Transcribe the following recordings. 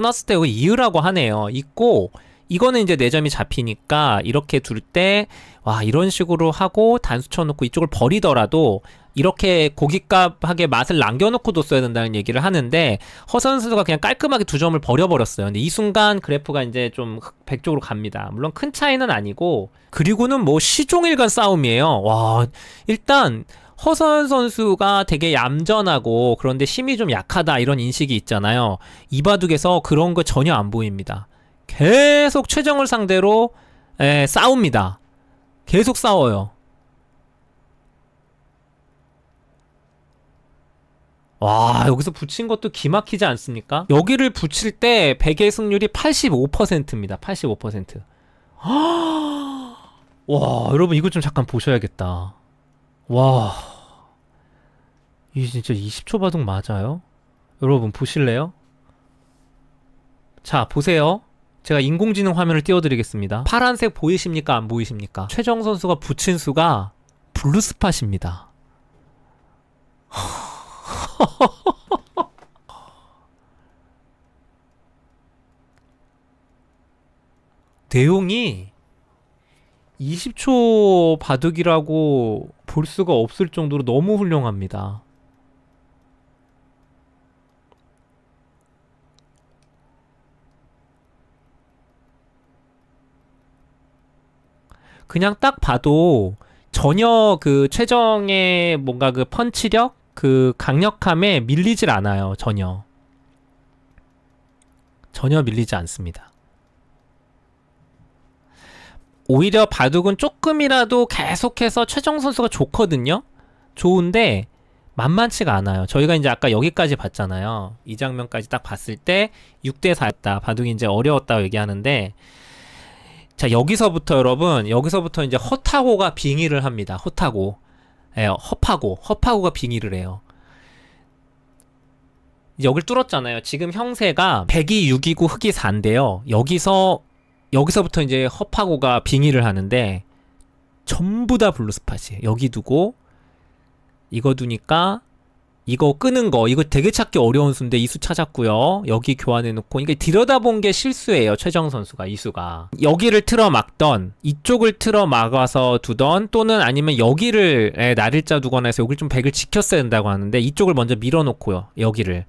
끊었을 때그 이유라고 하네요. 있고 이거는 이제 내점이 잡히니까 이렇게 둘 때 와 이런 식으로 하고 단수 쳐놓고 이쪽을 버리더라도 이렇게 고깃값하게 맛을 남겨놓고 뒀어야 된다는 얘기를 하는데 허선수가 그냥 깔끔하게 두 점을 버려버렸어요. 근데 이 순간 그래프가 이제 좀백 쪽으로 갑니다. 물론 큰 차이는 아니고 그리고는 뭐 시종일관 싸움이에요. 와 일단 허선 선수가 되게 얌전하고 그런데 힘이 좀 약하다 이런 인식이 있잖아요. 이바둑에서 그런 거 전혀 안 보입니다. 계속 최정을 상대로 에, 예, 싸웁니다. 계속 싸워요. 와 여기서 붙인 것도 기막히지 않습니까? 여기를 붙일 때1 0의 승률이 85%입니다. 85%. 와 여러분 이거 좀 잠깐 보셔야겠다. 와. 이 진짜 20초 바둑 맞아요? 여러분 보실래요? 자, 보세요. 제가 인공지능 화면을 띄워드리겠습니다. 파란색 보이십니까? 안 보이십니까? 최정 선수가 붙인 수가 블루스팟입니다. 내용이 20초 바둑이라고 볼 수가 없을 정도로 너무 훌륭합니다. 그냥 딱 봐도 전혀 그 최정의 뭔가 그 펀치력 그 강력함에 밀리질 않아요. 전혀. 전혀 밀리지 않습니다. 오히려 바둑은 조금이라도 계속해서 최종 선수가 좋거든요. 좋은데 만만치가 않아요. 저희가 이제 아까 여기까지 봤잖아요. 이 장면까지 딱 봤을 때 6대 4였다. 바둑이 이제 어려웠다고 얘기하는데 자 여기서부터 여러분 여기서부터 이제 허타고가 빙의를 합니다. 허타고 예, 허파고 허파고가 빙의를 해요. 여길 뚫었잖아요. 지금 형세가 102, 6이고 흑이 4인데요. 여기서 여기서부터 이제 허파고가 빙의를 하는데 전부 다 블루스팟이에요. 여기 두고 이거 두니까 이거 끄는 거 이거 되게 찾기 어려운 수인데 이 수 찾았고요. 여기 교환해놓고 이게 들여다본 게 실수예요. 최정 선수가 이 수가 여기를 틀어 막던 이쪽을 틀어 막아서 두던 또는 아니면 여기를 예, 날일자 두거나 해서 여기를 좀 백을 지켰어야 된다고 하는데 이쪽을 먼저 밀어놓고요. 여기를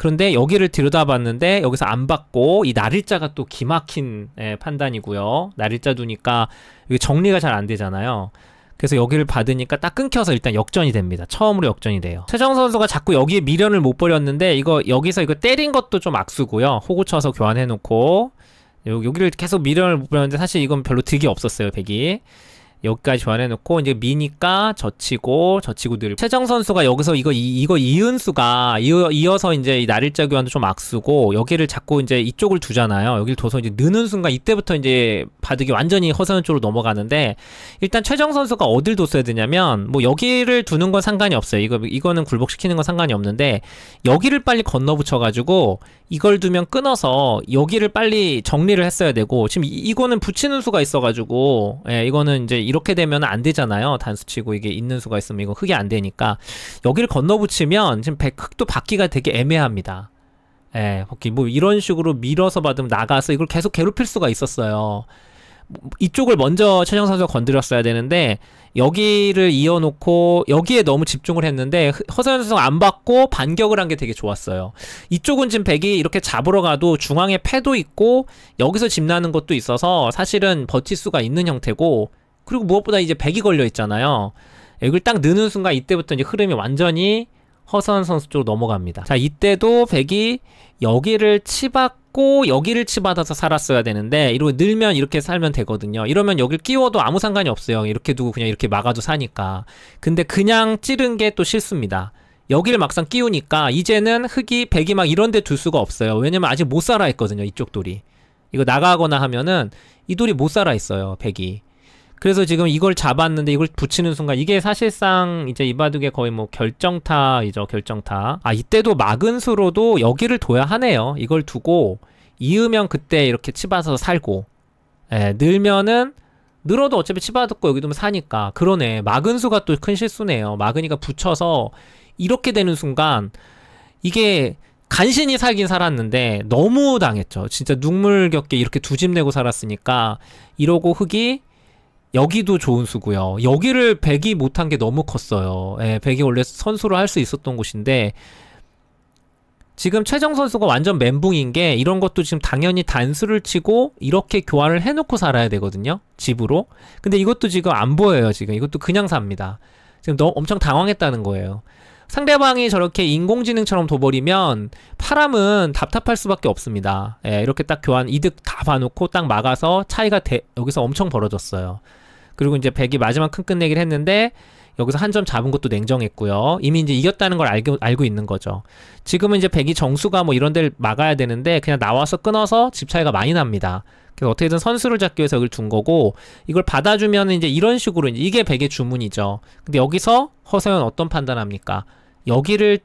그런데 여기를 들여다봤는데 여기서 안 받고 이 날일자가 또 기막힌 예, 판단이고요. 날일자 두니까 여기 정리가 잘 안 되잖아요. 그래서 여기를 받으니까 딱 끊겨서 일단 역전이 됩니다. 처음으로 역전이 돼요. 최정 선수가 자꾸 여기에 미련을 못 버렸는데 이거 여기서 이거 때린 것도 좀 악수고요. 호구 쳐서 교환해놓고 여기를 계속 미련을 못 버렸는데 사실 이건 별로 득이 없었어요. 백이. 여기까지 변해놓고 이제 미니까 저치고 저치고 늘 최정 선수가 여기서 이거 이, 이거 이은수가 이어, 서 이제 나일자 교환도 좀 악수고 여기를 자꾸 이제 이쪽을 두잖아요 여기를 둬서 이제 느는 순간 이때부터 이제 바둑이 완전히 허선현 쪽으로 넘어가는데 일단 최정 선수가 어딜 뒀어야 되냐면 뭐 여기를 두는 건 상관이 없어요 이거 이거는 굴복시키는 건 상관이 없는데 여기를 빨리 건너붙여가지고 이걸 두면 끊어서 여기를 빨리 정리를 했어야 되고 지금 이, 거는 붙이는 수가 있어가지고 예, 이거는 이제 이렇게 되면 안 되잖아요 단수치고 이게 있는 수가 있으면 이거 흙이 안 되니까 여기를 건너붙이면 지금 백, 흙도 받기가 되게 애매합니다 예, 뭐 이런 식으로 밀어서 받으면 나가서 이걸 계속 괴롭힐 수가 있었어요 이쪽을 먼저 최정 선수가 건드렸어야 되는데 여기를 이어놓고 여기에 너무 집중을 했는데 허선 선수가 안 받고 반격을 한 게 되게 좋았어요. 이쪽은 지금 백이 이렇게 잡으러 가도 중앙에 패도 있고 여기서 집 나는 것도 있어서 사실은 버틸 수가 있는 형태고 그리고 무엇보다 이제 백이 걸려 있잖아요. 이걸 딱느는 순간 이때부터 이제 흐름이 완전히 허선 선수 쪽으로 넘어갑니다. 자 이때도 백이 여기를 치박 찾고 여기를 치받아서 살았어야 되는데 이러고 늘면 이렇게 살면 되거든요. 이러면 여길 끼워도 아무 상관이 없어요. 이렇게 두고 그냥 이렇게 막아줘 사니까. 근데 그냥 찌른 게또 싫습니다. 여기를 막상 끼우니까 이제는 흙이 백이 막 이런 데 둘 수가 없어요. 왜냐면 아직 못 살아 있거든요. 이쪽 돌이. 이거 나가거나 하면은 이 돌이 못 살아 있어요. 백이. 그래서 지금 이걸 잡았는데 이걸 붙이는 순간 이게 사실상 이제 이바둑의 거의 뭐 결정타이죠 결정타 아 이때도 막은 수로도 여기를 둬야 하네요 이걸 두고 이으면 그때 이렇게 치받서 살고 예, 늘면은 늘어도 어차피 치받았고 여기 두면 사니까 그러네 막은 수가 또 큰 실수네요 막으니까 붙여서 이렇게 되는 순간 이게 간신히 살긴 살았는데 너무 당했죠 진짜 눈물겪게 이렇게 두 집 내고 살았으니까 이러고 흙이 여기도 좋은 수고요. 여기를 백이 못한 게 너무 컸어요. 예, 백이 원래 선수로 할 수 있었던 곳인데 지금 최정 선수가 완전 멘붕인 게 이런 것도 지금 당연히 단수를 치고 이렇게 교환을 해놓고 살아야 되거든요. 집으로. 근데 이것도 지금 안 보여요. 지금 이것도 그냥 삽니다. 지금 너무 엄청 당황했다는 거예요. 상대방이 저렇게 인공지능처럼 둬버리면 파람은 답답할 수밖에 없습니다. 예, 이렇게 딱 교환 이득 다 봐놓고 딱 막아서 차이가 대, 여기서 엄청 벌어졌어요. 그리고 이제 백이 마지막 큰 끝내기를 했는데 여기서 한 점 잡은 것도 냉정했고요. 이미 이제 이겼다는 걸 알고, 알고 있는 거죠. 지금은 이제 백이 정수가 뭐 이런 데를 막아야 되는데 그냥 나와서 끊어서 집 차이가 많이 납니다. 그래서 어떻게든 선수를 잡기 위해서 여기를 준 거고 이걸 받아주면 이제 이런 식으로 이제 이게 백의 주문이죠. 근데 여기서 허세연 어떤 판단합니까? 여기를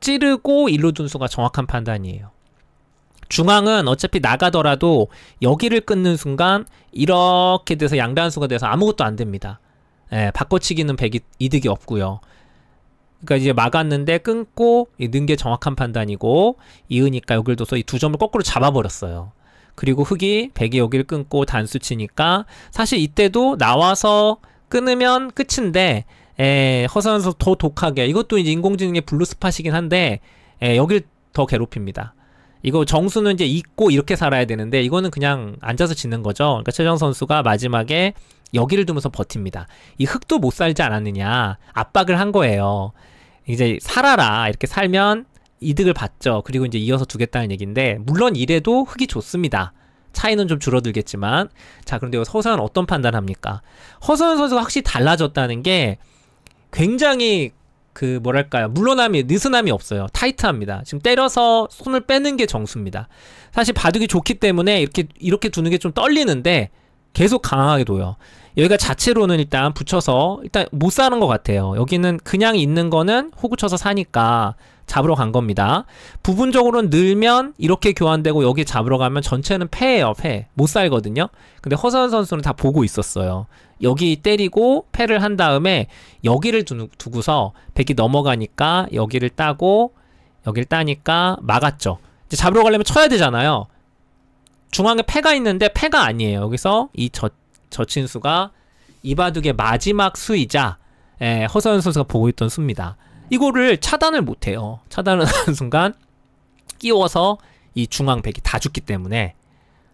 찌르고 일로둔수가 정확한 판단이에요. 중앙은 어차피 나가더라도 여기를 끊는 순간 이렇게 돼서 양단수가 돼서 아무것도 안 됩니다. 예, 바꿔치기는 백이, 이득이 없고요. 그러니까 이제 막았는데 끊고 는 게 정확한 판단이고 이으니까 여길 둬서 이 두 점을 거꾸로 잡아버렸어요. 그리고 흑이 백이 여기를 끊고 단수 치니까 사실 이때도 나와서 끊으면 끝인데 예, 허선에서 더 독하게 이것도 이제 인공지능의 블루스팟이긴 한데 예, 여길 더 괴롭힙니다. 이거 정수는 이제 잊고 이렇게 살아야 되는데 이거는 그냥 앉아서 짓는 거죠. 그러니까 최정 선수가 마지막에 여기를 두면서 버팁니다. 이 흙도 못 살지 않았느냐 압박을 한 거예요. 이제 살아라 이렇게 살면 이득을 받죠. 그리고 이제 이어서 두겠다는 얘기인데 물론 이래도 흙이 좋습니다. 차이는 좀 줄어들겠지만 자 그런데 허서은 어떤 판단합니까? 허선 선수가 확실히 달라졌다는 게 굉장히 그 뭐랄까요 물러남이 느슨함이 없어요 타이트합니다 지금 때려서 손을 빼는 게 정수입니다 사실 바둑이 좋기 때문에 이렇게 이렇게 두는 게 좀 떨리는데 계속 강하게 둬요. 여기가 자체로는 일단 붙여서 일단 못 사는 것 같아요. 여기는 그냥 있는 거는 호구 쳐서 사니까 잡으러 간 겁니다. 부분적으로는 늘면 이렇게 교환되고 여기 잡으러 가면 전체는 패예요. 패. 못 살거든요. 근데 허선 선수는 다 보고 있었어요. 여기 때리고 패를 한 다음에 여기를 두고서 백이 넘어가니까 여기를 따고 여기를 따니까 막았죠. 이제 잡으러 가려면 쳐야 되잖아요. 중앙에 패가 있는데 패가 아니에요. 여기서 이 저, 저친수가 이바둑의 마지막 수이자 예, 허서연 선수가 보고 있던 수입니다. 이거를 차단을 못해요. 차단을 하는 순간 끼워서 이 중앙 백이 다 죽기 때문에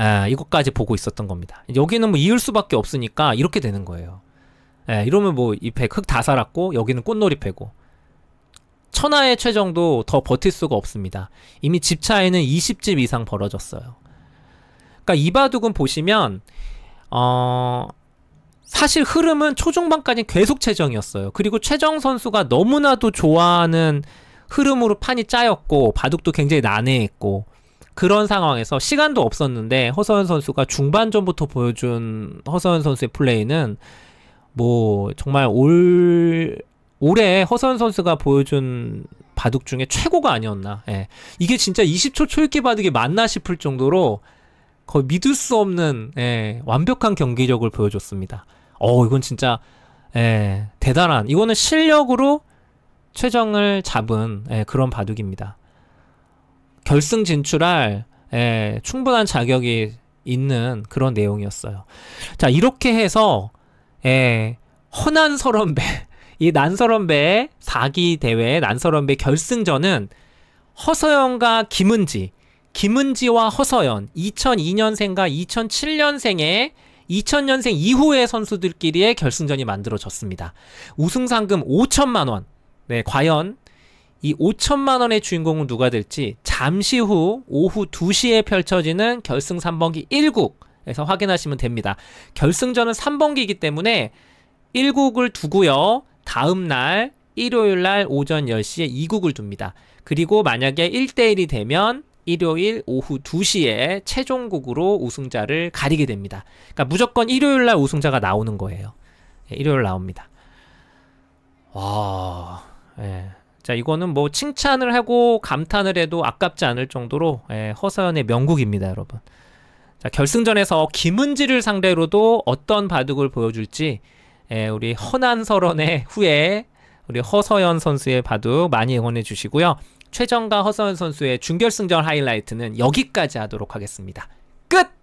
예, 이것까지 보고 있었던 겁니다. 여기는 뭐 이을 수밖에 없으니까 이렇게 되는 거예요. 예, 이러면 뭐 이백흙다 살았고 여기는 꽃놀이 패고 천하의 최정도 더 버틸 수가 없습니다. 이미 집 차이는 20집 이상 벌어졌어요. 그러니까 이바둑은 보시면 어 사실 흐름은 초중반까지 계속 최정이었어요. 그리고 최정 선수가 너무나도 좋아하는 흐름으로 판이 짜였고 바둑도 굉장히 난해했고 그런 상황에서 시간도 없었는데 허서연 선수가 중반전부터 보여준 허서연 선수의 플레이는 뭐 정말 올 올해 허서연 선수가 보여준 바둑 중에 최고가 아니었나. 예. 이게 진짜 20초 초읽기 바둑이 맞나 싶을 정도로 거의 믿을 수 없는 예, 완벽한 경기력을 보여줬습니다. 어 이건 진짜 예, 대단한 이거는 실력으로 최정을 잡은 예, 그런 바둑입니다. 결승 진출할 예, 충분한 자격이 있는 그런 내용이었어요. 자 이렇게 해서 예, 허난 서럼배 이 난서럼배 4기 대회 난서럼배 결승전은 허서영과 김은지 김은지와 허서연 2002년생과 2007년생의 2000년생 이후의 선수들끼리의 결승전이 만들어졌습니다. 우승 상금 5천만 원. 네, 과연 이 5천만 원의 주인공은 누가 될지 잠시 후 오후 2시에 펼쳐지는 결승 3번기 1국에서 확인하시면 됩니다. 결승전은 3번기이기 때문에 1국을 두고요. 다음 날 일요일 날 오전 10시에 2국을 둡니다. 그리고 만약에 1대1이 되면 일요일 오후 2시에 최종국으로 우승자를 가리게 됩니다. 그러니까 무조건 일요일 날 우승자가 나오는 거예요. 예, 일요일 나옵니다. 와, 예. 자, 이거는 뭐 칭찬을 하고 감탄을 해도 아깝지 않을 정도로 예, 허서연의 명곡입니다, 여러분. 자, 결승전에서 김은지를 상대로도 어떤 바둑을 보여줄지 예, 우리 허난설언의 후에 우리 허서연 선수의 바둑 많이 응원해 주시고요. 최정과 허선 선수의 준결승전 하이라이트는 여기까지 하도록 하겠습니다. 끝!